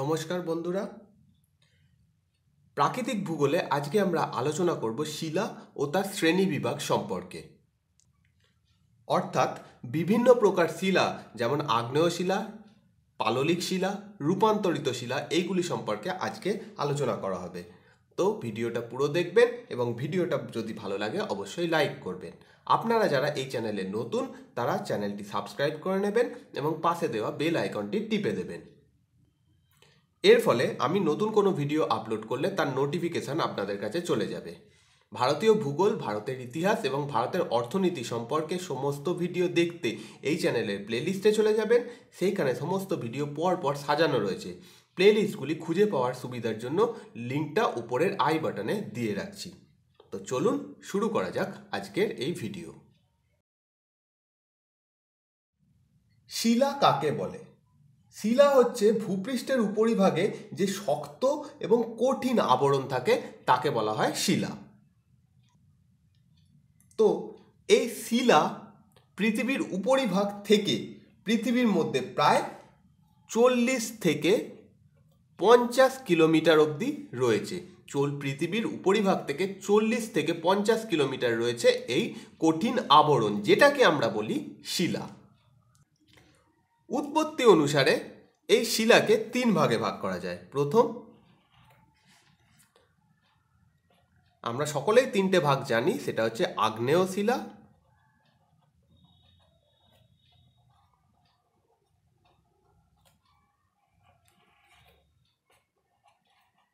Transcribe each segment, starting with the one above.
নমস্কার বন্ধুরা প্রাকৃতিক ভূগোলে আজকে আমরা আলোচনা করব শিলা ও তার শ্রেণী বিভাগ সম্পর্কে অর্থাৎ বিভিন্ন প্রকার শিলা যেমন আগ্নেয় শিলা পাললিক শিলা রূপান্তরিত শিলা এইগুলি সম্পর্কে আজকে আলোচনা করা হবে তো ভিডিওটা পুরো দেখবেন এবং ভিডিওটা যদি ভালো লাগে অবশ্যই লাইক করবেন আপনারা যারা এই চ্যানেলে নতুন তারা চ্যানেলটি সাবস্ক্রাইব করে নেবেন এবং পাশে দেওয়া বেল আইকনটি টিপে দেবেন এর ফলে আমি নতুন কোনো ভিডিও আপলোড করলে তার নোটিফিকেশান আপনাদের কাছে চলে যাবে ভারতীয় ভূগোল ভারতের ইতিহাস এবং ভারতের অর্থনীতি সম্পর্কে সমস্ত ভিডিও দেখতে এই চ্যানেলের প্লেলিস্টে চলে যাবেন সেইখানে সমস্ত ভিডিও পর সাজানো রয়েছে প্লেলিস্টগুলি খুঁজে পাওয়ার সুবিধার জন্য লিঙ্কটা উপরের আই বাটনে দিয়ে রাখছি তো চলুন শুরু করা যাক আজকের এই ভিডিও শিলা কাকে বলে শিলা হচ্ছে ভূপৃষ্ঠের উপরিভাগে যে শক্ত এবং কঠিন আবরণ থাকে তাকে বলা হয় শিলা তো এই শিলা পৃথিবীর উপরিভাগ থেকে পৃথিবীর মধ্যে প্রায় চল্লিশ থেকে পঞ্চাশ কিলোমিটার অবধি রয়েছে চোল পৃথিবীর উপরিভাগ থেকে চল্লিশ থেকে পঞ্চাশ কিলোমিটার রয়েছে এই কঠিন আবরণ যেটাকে আমরা বলি শিলা উৎপত্তি অনুসারে এই শিলাকে তিন ভাগে ভাগ করা যায় প্রথম আমরা সকলেই তিনটে ভাগ জানি সেটা হচ্ছে আগ্নেয় শিলা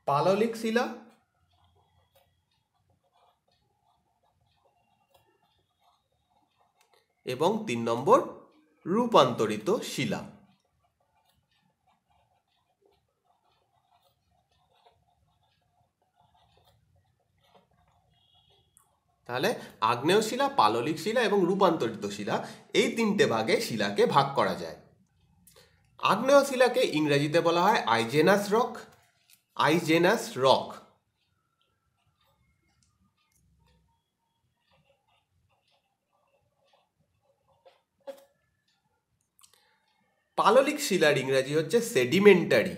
পাললিক শিলা এবং তিন নম্বর রূপান্তরিত শিলা তাহলে আগ্নেয় শিলা পাললিক শিলা এবং রূপান্তরিত শিলা এই তিনটে ভাগে শিলাকে ভাগ করা যায় আগ্নেয় শিলাকে ইংরেজিতে বলা হয় আইজেনাস রক আইজেনাস রক পাললিক শিলার ইংরাজি হচ্ছে সেডিমেন্টারি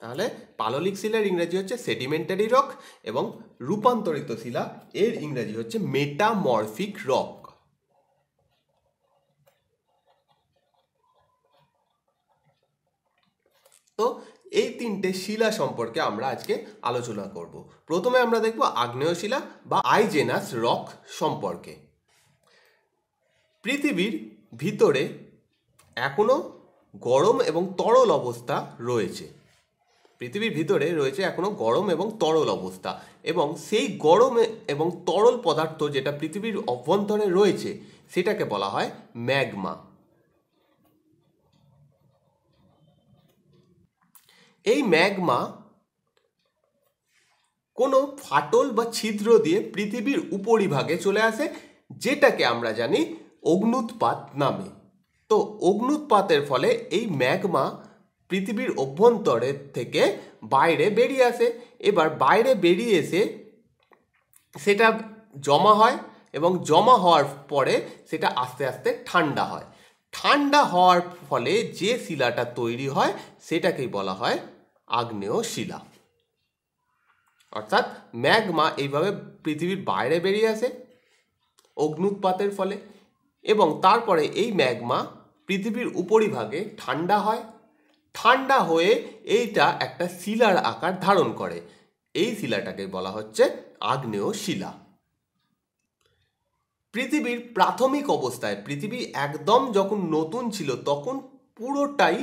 তাহলে পাললিক শিলার ইংরাজি হচ্ছে সেডিমেন্টারি রক এবং রূপান্তরিত শিলা এর ইংরাজি হচ্ছে মেটামরফিক রক এই তিনটে শিলা সম্পর্কে আমরা আজকে আলোচনা করব প্রথমে আমরা দেখব আগ্নেয় শিলা বা আইজেনাস রক সম্পর্কে পৃথিবীর ভিতরে এখনও গরম এবং তরল অবস্থা রয়েছে পৃথিবীর ভিতরে রয়েছে এখনও গরম এবং তরল অবস্থা এবং সেই গরম এবং তরল পদার্থ যেটা পৃথিবীর অভ্যন্তরে রয়েছে সেটাকে বলা হয় ম্যাগমা এই ম্যাগমা কোনো ফাটল বা ছিদ্র দিয়ে পৃথিবীর উপরিভাগে চলে আসে যেটাকে আমরা জানি অগ্নুৎপাত নামে তো অগ্নুৎপাতের ফলে এই ম্যাগমা পৃথিবীর অভ্যন্তরের থেকে বাইরে বেরিয়ে আসে এবার বাইরে বেরিয়ে এসে সেটা জমা হয় এবং জমা হওয়ার পরে সেটা আস্তে আস্তে ঠান্ডা হয় ঠান্ডা হওয়ার ফলে যে শিলাটা তৈরি হয় সেটাকেই বলা হয় আগ্নেয় শিলা অর্থাৎ ম্যাগমা এইভাবে পৃথিবীর বাইরে বেরিয়ে আসে অগ্নুৎপাতের ফলে এবং তারপরে এই ম্যাগমা পৃথিবীর উপরিভাগে ঠান্ডা হয় ঠান্ডা হয়ে এইটা একটা শিলার আকার ধারণ করে এই শিলাটাকে বলা হচ্ছে আগ্নেয় শিলা পৃথিবীর প্রাথমিক অবস্থায় পৃথিবী একদম যখন নতুন ছিল তখন পুরোটাই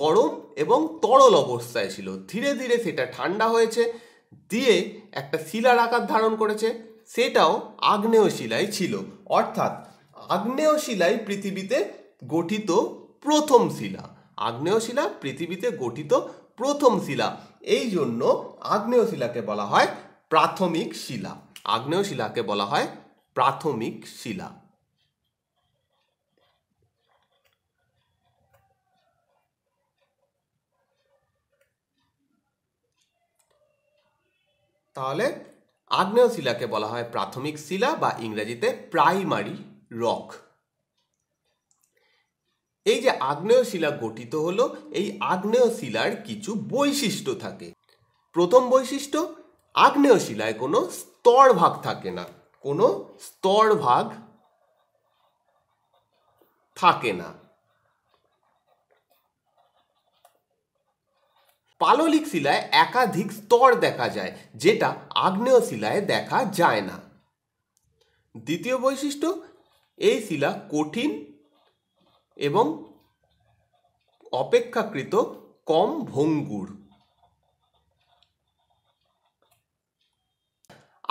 গরম এবং তরল অবস্থায় ছিল ধীরে ধীরে সেটা ঠান্ডা হয়েছে দিয়ে একটা শিলার আকার ধারণ করেছে সেটাও আগ্নেয় শিলায় ছিল অর্থাৎ আগ্নেয় শিলাই পৃথিবীতে গঠিত প্রথম শিলা আগ্নেয় শিলা পৃথিবীতে গঠিত প্রথম শিলা এই জন্য আগ্নেয় শিলাকে বলা হয় প্রাথমিক শিলা আগ্নেয় শিলাকে বলা হয় প্রাথমিক শিলা তাহলে আগ্নেয় শিলাকে বলা হয় প্রাথমিক শিলা বা ইংরেজিতে প্রাইমারি রক এই যে আগ্নেয় শিলা গঠিত হলো এই আগ্নেয় শিলার কিছু বৈশিষ্ট্য থাকে প্রথম বৈশিষ্ট্য আগ্নেয় শিলায় কোনো স্তর ভাগ থাকে না কোনো স্তর ভাগ থাকে না পাললিক শিলায় একাধিক স্তর দেখা যায় যেটা আগ্নেয় শিলায় দেখা যায় না দ্বিতীয় বৈশিষ্ট্য এই শিলা কঠিন এবং অপেক্ষাকৃত কম ভঙ্গুর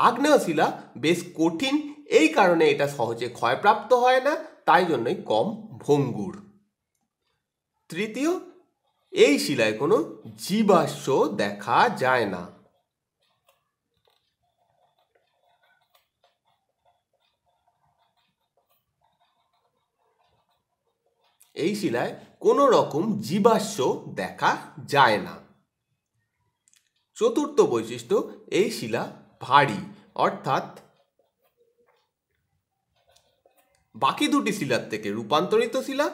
আগ্নেয় শিলা বেশ কঠিন এই কারণে এটা সহজে ক্ষয়প্রাপ্ত হয় না তাই জন্যই কম ভঙ্গুর তৃতীয় এই শিলায় কোনো জীবাশ্ম দেখা যায় না এই শিলায় কোনো রকম জীবাশ্ম দেখা যায় না চতুর্থ বৈশিষ্ট্য এই শিলা ভারী অর্থাৎ বাকি দুটি শিলার থেকে রূপান্তরিত শিলা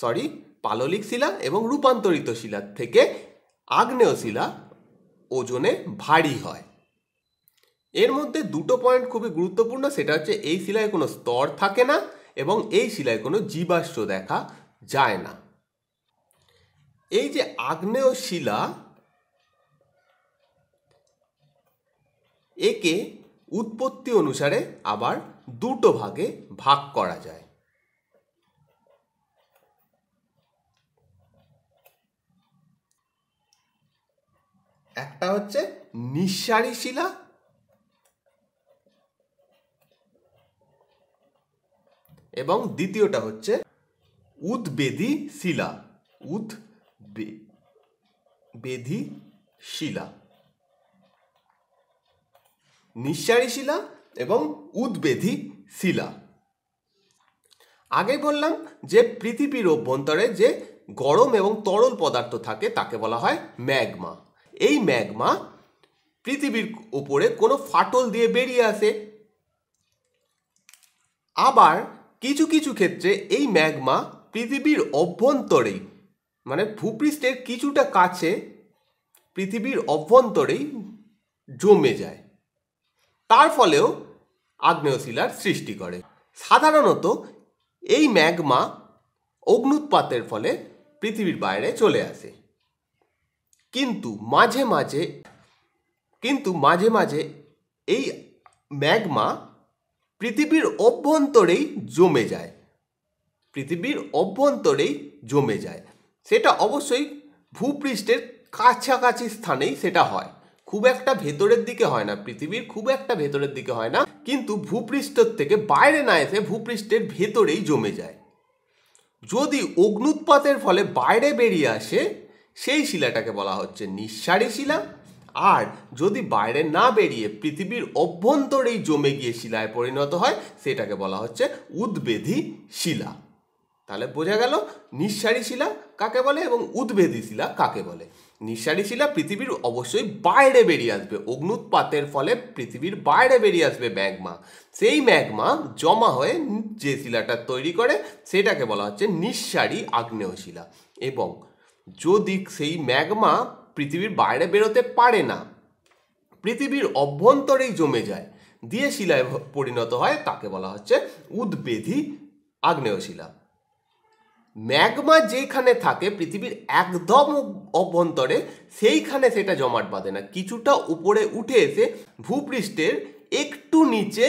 সরি পাললিক শিলা এবং রূপান্তরিত শিলার থেকে আগ্নেয় শিলা ওজনে ভারী হয় এর মধ্যে দুটো পয়েন্ট খুবই গুরুত্বপূর্ণ সেটা হচ্ছে এই শিলায় কোনো স্তর থাকে না এবং এই শিলায় কোনো জীবাশ্ম দেখা যায় না এই যে আগ্নেয় শিলা একে উৎপত্তি অনুসারে আবার দুটো ভাগে ভাগ করা যায় একটা হচ্ছে নিঃসারী শিলা এবং দ্বিতীয়টা হচ্ছে উদ্বেদী শিলা উদ বেধি শিলা নিঃসারী শিলা এবং উদ্বেধি শিলা আগে বললাম যে পৃথিবীর অভ্যন্তরে যে গরম এবং তরল পদার্থ থাকে তাকে বলা হয় ম্যাগমা এই ম্যাগমা পৃথিবীর ওপরে কোনো ফাটল দিয়ে বেরিয়ে আসে আবার কিছু কিছু ক্ষেত্রে এই ম্যাগমা পৃথিবীর অভ্যন্তরেই মানে ভূপৃষ্ঠের কিছুটা কাছে পৃথিবীর অভ্যন্তরেই জমে যায় তার ফলেও আগ্নেয়শিলার সৃষ্টি করে সাধারণত এই ম্যাগমা অগ্নুৎপাতের ফলে পৃথিবীর বাইরে চলে আসে কিন্তু মাঝে মাঝে কিন্তু মাঝে মাঝে এই ম্যাগমা পৃথিবীর অভ্যন্তরেই জমে যায় পৃথিবীর অভ্যন্তরেই জমে যায় সেটা অবশ্যই ভূপৃষ্ঠের কাছাকাছি স্থানেই সেটা হয় খুব একটা ভেতরের দিকে হয় না পৃথিবীর খুব একটা ভেতরের দিকে হয় না কিন্তু ভূপৃষ্ঠের থেকে বাইরে না এসে ভূপৃষ্ঠের ভেতরেই জমে যায় যদি অগ্নুৎপাতের ফলে বাইরে বেরিয়ে আসে সেই শিলাটাকে বলা হচ্ছে নিঃসারী শিলা আর যদি বাইরে না বেরিয়ে পৃথিবীর অভ্যন্তরেই জমে গিয়ে শিলায় পরিণত হয় সেটাকে বলা হচ্ছে উদ্বেধী শিলা তাহলে বোঝা গেল নিঃসারী শিলা কাকে বলে এবং উদ্ভেদী শিলা কাকে বলে নিঃসারী শিলা পৃথিবীর অবশ্যই বাইরে বেরিয়ে আসবে অগ্নুৎপাতের ফলে পৃথিবীর বাইরে বেরিয়ে আসবে ম্যাগমা সেই ম্যাগমা জমা হয়ে যে শিলাটা তৈরি করে সেটাকে বলা হচ্ছে নিঃসারী আগ্নেয় শিলা এবং যদি সেই ম্যাগমা পৃথিবীর বাইরে বেরোতে পারে না পৃথিবীর অভ্যন্তরেই জমে যায় দিয়ে শিলায় পরিণত হয় তাকে বলা হচ্ছে উদ্বেধি আগ্নেয় শিলা ম্যাগমা যেখানে থাকে পৃথিবীর একদম অভ্যন্তরে সেইখানে সেটা জমাট বাঁধে না কিছুটা উপরে উঠে এসে ভূপৃষ্ঠের একটু নিচে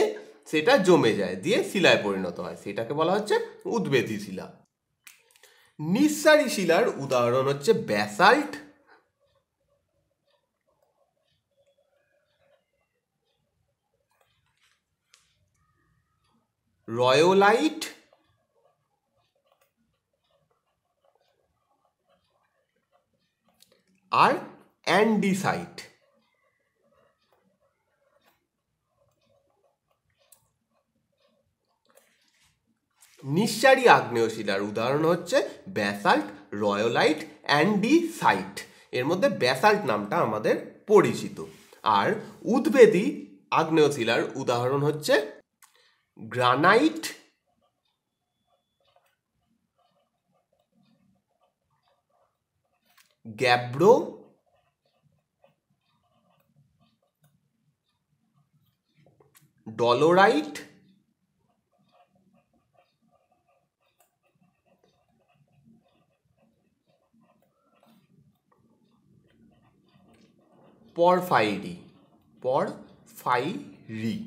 সেটা জমে যায় দিয়ে শিলায় পরিণত হয় সেটাকে বলা হচ্ছে উদ্বেধী শিলা নিঃসারী শিলার উদাহরণ হচ্ছে ব্যাসাল্ট রয়োলাইট আর অ্যান্ডিসাইট নিঃসারী আগ্নেয় শিলার উদাহরণ হচ্ছে ব্যাসাল্ট রয়লাইট সাইট এর মধ্যে ব্যাসাল্ট নামটা আমাদের পরিচিত আর উদ্ভেদী আগ্নেয় শিলার উদাহরণ হচ্ছে granite gabbro dolerite porphyry porphyry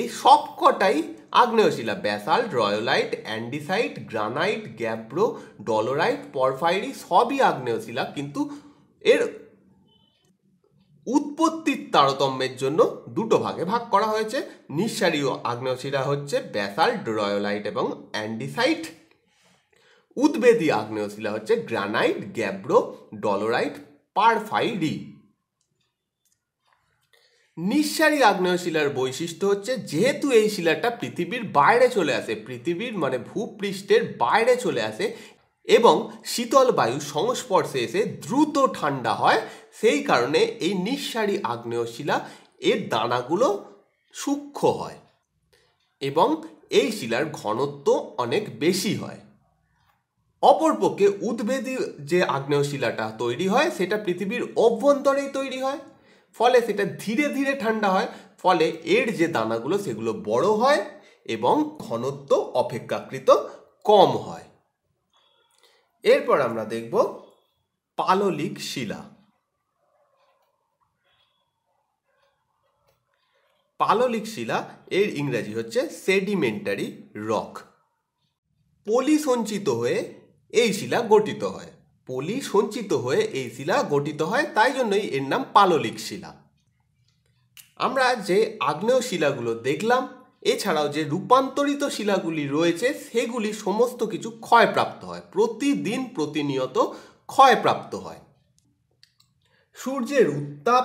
এই সবকটাই আগ্নেয়শিলা basalt rhyolite andesite granite gabbro dolerite porphyry সবই আগ্নেয়শিলা কিন্তু এর উৎপত্তির তারতম্যের জন্য দুটো ভাগে ভাগ করা হয়েছে নিঃসারীয় আগ্নেয়শিলা হচ্ছে ব্যাসাল্ট রয়লাইট এবং অ্যান্ডিসাইট উদ্বেদী আগ্নেয়শিলা হচ্ছে গ্রানাইট গ্যাব্রো ডলোরাইট পার ডি নিঃসারী আগ্নেয় শিলার বৈশিষ্ট্য হচ্ছে যেহেতু এই শিলাটা পৃথিবীর বাইরে চলে আসে পৃথিবীর মানে ভূপৃষ্ঠের বাইরে চলে আসে এবং শীতল বায়ু সংস্পর্শে এসে দ্রুত ঠান্ডা হয় সেই কারণে এই নিঃসারী আগ্নেয় শিলা এর দানাগুলো সূক্ষ্ম হয় এবং এই শিলার ঘনত্ব অনেক বেশি হয় অপরপক্ষে উদ্বেদী যে আগ্নেয় শিলাটা তৈরি হয় সেটা পৃথিবীর অভ্যন্তরেই তৈরি হয় ফলে সেটা ধীরে ধীরে ঠান্ডা হয় ফলে এর যে দানাগুলো সেগুলো বড় হয় এবং ঘনত্ব অপেক্ষাকৃত কম হয় এরপর আমরা দেখব পাললিক শিলা পাললিক শিলা এর ইংরাজি হচ্ছে সেডিমেন্টারি রক পলি সঞ্চিত হয়ে এই শিলা গঠিত হয় পলি সঞ্চিত হয়ে এই শিলা গঠিত হয় তাই জন্যই এর নাম পাললিক শিলা আমরা যে আগ্নেয় শিলাগুলো দেখলাম এছাড়াও যে রূপান্তরিত শিলাগুলি রয়েছে সেগুলি সমস্ত কিছু ক্ষয়প্রাপ্ত হয় প্রতিদিন প্রতিনিয়ত ক্ষয়প্রাপ্ত হয় সূর্যের উত্তাপ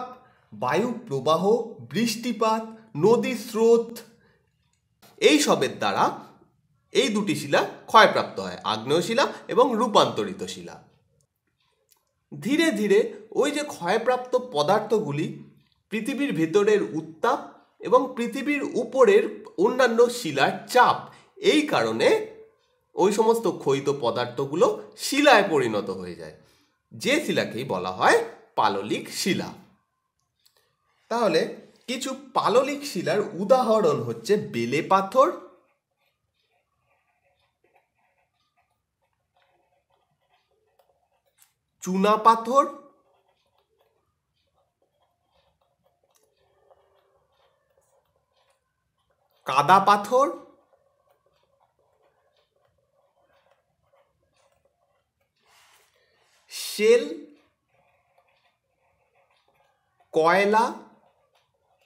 বায়ু প্রবাহ বৃষ্টিপাত নদীর স্রোত এইসবের দ্বারা এই দুটি শিলা ক্ষয়প্রাপ্ত হয় আগ্নেয় শিলা এবং রূপান্তরিত শিলা ধীরে ধীরে ওই যে ক্ষয়প্রাপ্ত পদার্থগুলি পৃথিবীর ভেতরের উত্তাপ এবং পৃথিবীর উপরের অন্যান্য শিলার চাপ এই কারণে ওই সমস্ত ক্ষয়িত পদার্থগুলো শিলায় পরিণত হয়ে যায় যে শিলাকেই বলা হয় পাললিক শিলা তাহলে কিছু পাললিক শিলার উদাহরণ হচ্ছে বেলে পাথর চুনা পাথর কাদা পাথর শেল কয়লা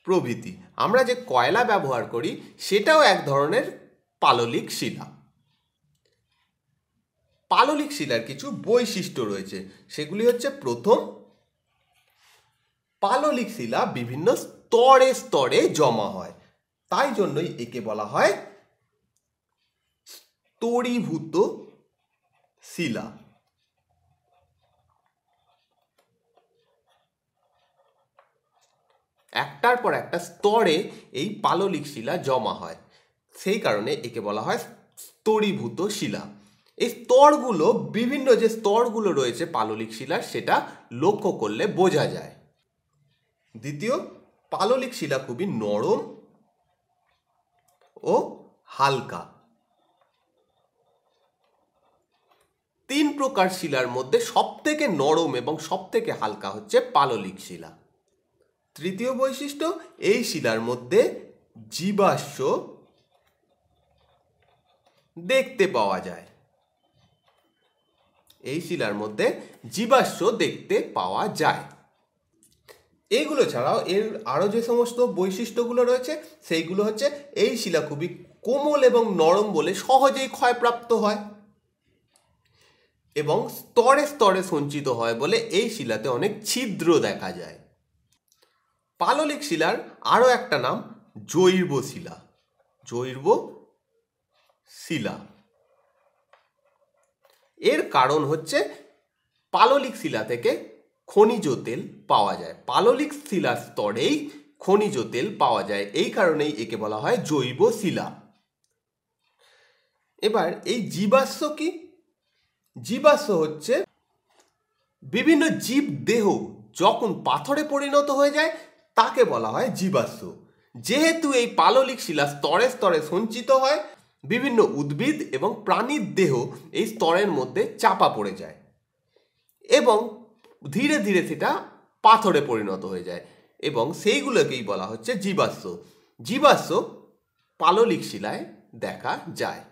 প্রভৃতি আমরা যে কয়লা ব্যবহার করি সেটাও এক ধরনের পাললিক শিলা পাললিক শিলার কিছু বৈশিষ্ট্য রয়েছে সেগুলি হচ্ছে প্রথম পাললিক শিলা বিভিন্ন স্তরে স্তরে জমা হয় তাই জন্যই একে বলা হয় স্তরীভূত শিলা একটার পর একটা স্তরে এই পাললিক শিলা জমা হয় সেই কারণে একে বলা হয় স্তরীভূত শিলা এই স্তরগুলো বিভিন্ন যে স্তরগুলো রয়েছে পাললিক শিলার সেটা লক্ষ্য করলে বোঝা যায় দ্বিতীয় পাললিক শিলা খুবই নরম ও হালকা তিন প্রকার শিলার মধ্যে সবথেকে নরম এবং সবথেকে হালকা হচ্ছে পাললিক শিলা তৃতীয় বৈশিষ্ট্য এই শিলার মধ্যে জীবাশ্ম দেখতে পাওয়া যায় এই শিলার মধ্যে জীবাশ্ম দেখতে পাওয়া যায় এইগুলো ছাড়াও এর আরও যে সমস্ত বৈশিষ্ট্যগুলো রয়েছে সেইগুলো হচ্ছে এই শিলা খুবই কোমল এবং নরম বলে সহজেই ক্ষয়প্রাপ্ত হয় এবং স্তরে স্তরে সঞ্চিত হয় বলে এই শিলাতে অনেক ছিদ্র দেখা যায় পাললিক শিলার আরও একটা নাম জৈব শিলা জৈব শিলা এর কারণ হচ্ছে পাললিক শিলা থেকে খনিজ তেল পাওয়া যায় পাললিক শিলা স্তরেই খনিজ তেল পাওয়া যায় এই কারণেই একে বলা হয় জৈব শিলা এবার এই জীবাশ্ম কি জীবাশ্ম হচ্ছে বিভিন্ন জীব দেহ যখন পাথরে পরিণত হয়ে যায় তাকে বলা হয় জীবাশ্ম যেহেতু এই পাললিক শিলা স্তরে স্তরে সঞ্চিত হয় বিভিন্ন উদ্ভিদ এবং প্রাণীর দেহ এই স্তরের মধ্যে চাপা পড়ে যায় এবং ধীরে ধীরে সেটা পাথরে পরিণত হয়ে যায় এবং সেইগুলোকেই বলা হচ্ছে জীবাশ্ম জীবাশ্ম পাললিক শিলায় দেখা যায়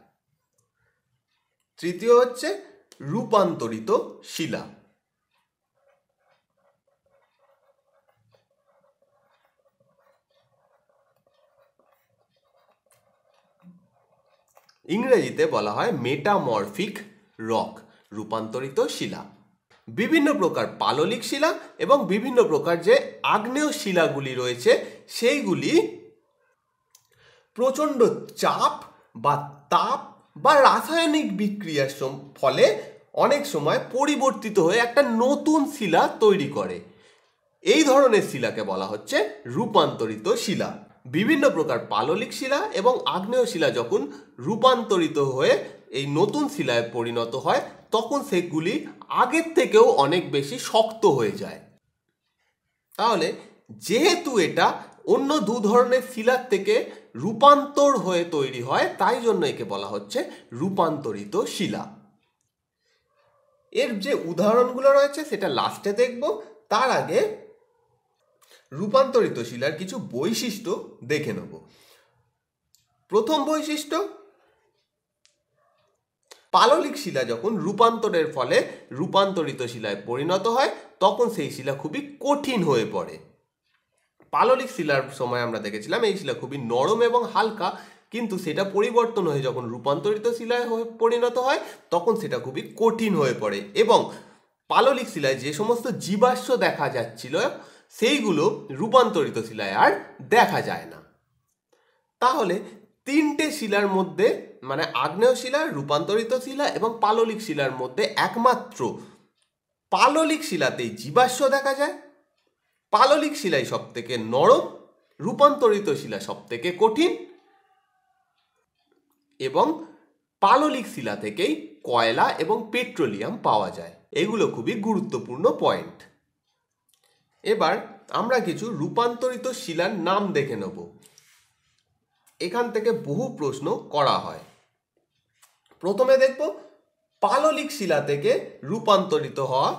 তৃতীয় হচ্ছে রূপান্তরিত শিলা ইংরেজিতে বলা হয় মেটামরফিক রক রূপান্তরিত শিলা বিভিন্ন প্রকার পাললিক শিলা এবং বিভিন্ন প্রকার যে আগ্নেয় শিলাগুলি রয়েছে সেইগুলি প্রচণ্ড চাপ বা তাপ বা রাসায়নিক বিক্রিয়ার ফলে অনেক সময় পরিবর্তিত হয়ে একটা নতুন শিলা তৈরি করে এই ধরনের শিলাকে বলা হচ্ছে রূপান্তরিত শিলা বিভিন্ন প্রকার পাললিক শিলা এবং আগ্নেয় শিলা যখন রূপান্তরিত হয়ে এই নতুন শিলায় পরিণত হয় তখন সেগুলি আগের থেকেও অনেক বেশি শক্ত হয়ে যায় তাহলে যেহেতু এটা অন্য দু ধরনের শিলার থেকে রূপান্তর হয়ে তৈরি হয় তাই জন্য একে বলা হচ্ছে রূপান্তরিত শিলা এর যে উদাহরণগুলো রয়েছে সেটা লাস্টে দেখব তার আগে রূপান্তরিত শিলার কিছু বৈশিষ্ট্য দেখে নেব প্রথম বৈশিষ্ট্য পাললিক শিলা যখন রূপান্তরের ফলে রূপান্তরিত শিলায় পরিণত হয় তখন সেই শিলা খুবই কঠিন হয়ে পড়ে পাললিক শিলার সময় আমরা দেখেছিলাম এই শিলা খুবই নরম এবং হালকা কিন্তু সেটা পরিবর্তন হয়ে যখন রূপান্তরিত শিলায় পরিণত হয় তখন সেটা খুবই কঠিন হয়ে পড়ে এবং পাললিক শিলায় যে সমস্ত জীবাশ্ম দেখা যাচ্ছিল সেইগুলো রূপান্তরিত শিলায় আর দেখা যায় না তাহলে তিনটে শিলার মধ্যে মানে আগ্নেয় শিলা রূপান্তরিত শিলা এবং পাললিক শিলার মধ্যে একমাত্র পাললিক শিলাতেই জীবাশ্ম দেখা যায় পাললিক শিলাই সব থেকে নরম রূপান্তরিত শিলা সব থেকে কঠিন এবং পাললিক শিলা থেকেই কয়লা এবং পেট্রোলিয়াম পাওয়া যায় এগুলো খুবই গুরুত্বপূর্ণ পয়েন্ট এবার আমরা কিছু রূপান্তরিত শিলার নাম দেখে নেব এখান থেকে বহু প্রশ্ন করা হয় প্রথমে দেখব পাললিক শিলা থেকে রূপান্তরিত হওয়া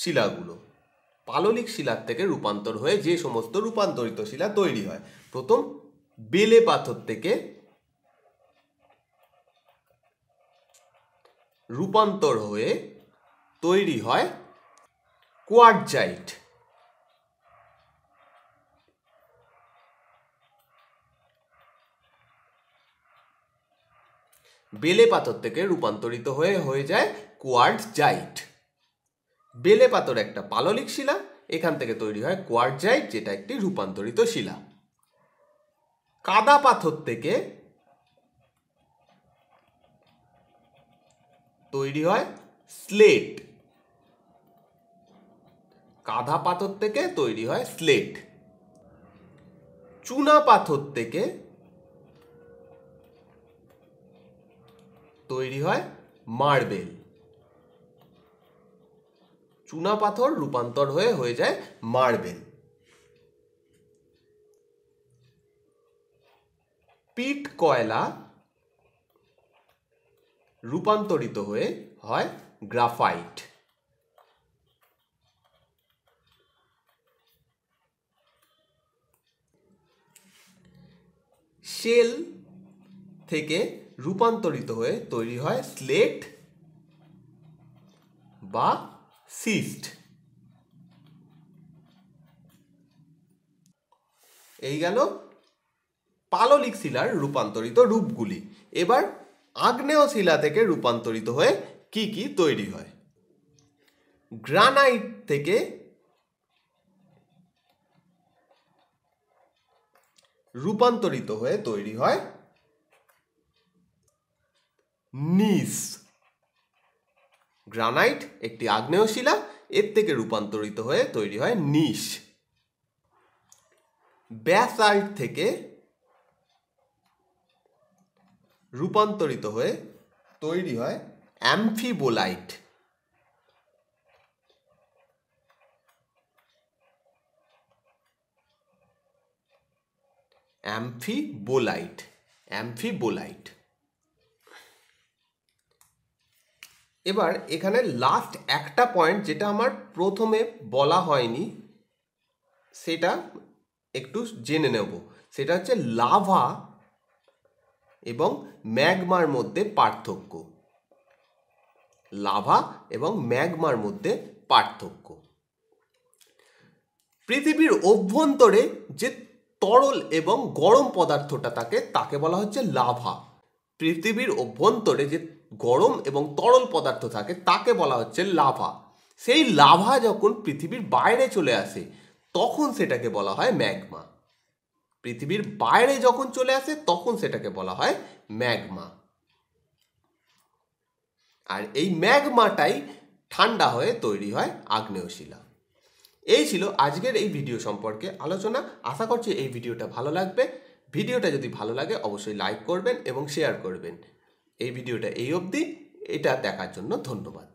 শিলাগুলো পাললিক শিলার থেকে রূপান্তর হয়ে যে সমস্ত রূপান্তরিত শিলা তৈরি হয় প্রথম বেলে পাথর থেকে রূপান্তর হয়ে তৈরি হয় কোয়ারজাইট বেলে পাথর থেকে রূপান্তরিত হয়ে হয়ে যায় কোয়ার্ড জাইট বেলে পাথর একটা পাললিক শিলা এখান থেকে তৈরি হয় কোয়ার্ড জাইট যেটা একটি রূপান্তরিত শিলা কাদা পাথর থেকে তৈরি হয় স্লেট কাদা পাথর থেকে তৈরি হয় স্লেট চুনা পাথর থেকে তৈরি হয় মার্বেল চুনা পাথর রূপান্তর হয়ে হয়ে যায় মার্বেল পিট কয়লা রূপান্তরিত হয়ে হয় গ্রাফাইট শেল থেকে রূপান্তরিত হয়ে তৈরি হয় স্লেট বা সিস্ট এই গেল পাললিক শিলার রূপান্তরিত রূপগুলি এবার আগ্নেয় শিলা থেকে রূপান্তরিত হয়ে কি কি তৈরি হয় গ্রানাইট থেকে রূপান্তরিত হয়ে তৈরি হয় নিস গ্রানাইট একটি আগ্নেয় শিলা এর থেকে রূপান্তরিত হয়ে তৈরি হয় নিস ব্যাসাল্ট থেকে রূপান্তরিত হয়ে তৈরি হয় অ্যাম্ফিবোলাইট অ্যাম্ফিবোলাইট অ্যাম্ফিবোলাইট এবার এখানে লাস্ট একটা পয়েন্ট যেটা আমার প্রথমে বলা হয়নি সেটা একটু জেনে নেব সেটা হচ্ছে লাভা এবং ম্যাগমার মধ্যে পার্থক্য লাভা এবং ম্যাগমার মধ্যে পার্থক্য পৃথিবীর অভ্যন্তরে যে তরল এবং গরম পদার্থটা থাকে তাকে বলা হচ্ছে লাভা পৃথিবীর অভ্যন্তরে যে গরম এবং তরল পদার্থ থাকে তাকে বলা হচ্ছে লাভা সেই লাভা যখন পৃথিবীর বাইরে চলে আসে তখন সেটাকে বলা হয় ম্যাগমা পৃথিবীর বাইরে যখন চলে আসে তখন সেটাকে বলা হয় ম্যাগমা আর এই ম্যাগমাটাই ঠান্ডা হয়ে তৈরি হয় আগ্নেয় শিলা এই ছিল আজকের এই ভিডিও সম্পর্কে আলোচনা আশা করছি এই ভিডিওটা ভালো লাগবে ভিডিওটা যদি ভালো লাগে অবশ্যই লাইক করবেন এবং শেয়ার করবেন এই ভিডিওটা এই অবধি এটা দেখার জন্য ধন্যবাদ